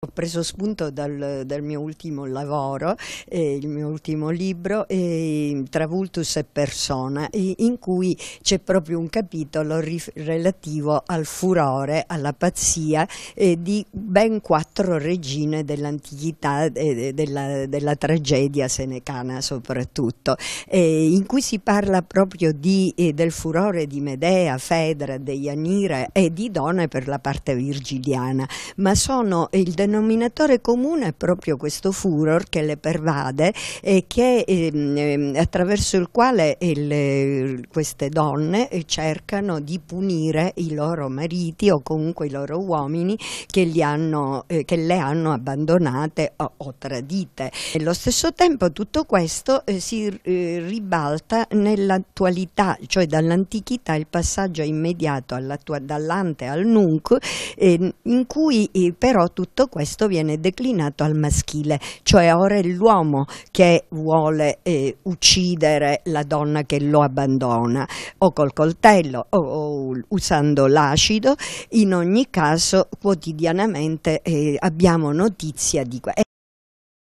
Ho preso spunto dal, dal mio ultimo lavoro, eh, il mio ultimo libro, eh, Travultus e Persona, in cui c'è proprio un capitolo relativo al furore, alla pazzia di ben quattro regine dell'antichità, della, della, tragedia senecana soprattutto, in cui si parla proprio di, eh, del furore di Medea, Fedra, Deianira e di Done per la parte virgiliana, ma sono il denominatore comune è proprio questo furor che le pervade e che, ehm, ehm attraverso il quale il, eh, queste donne eh, cercano di punire i loro mariti o comunque i loro uomini che, hanno, eh, che le hanno abbandonate o, o, tradite. E allo stesso tempo tutto questo eh, si eh, ribalta nell'attualità, cioè dall'antichità il passaggio immediato dall'ante al nunc, ehm, in cui eh, però tutto questo questo viene declinato al maschile, cioè ora è l'uomo che vuole eh, uccidere la donna che lo abbandona, o col coltello o, o usando l'acido, in ogni caso quotidianamente eh, abbiamo notizia di questo.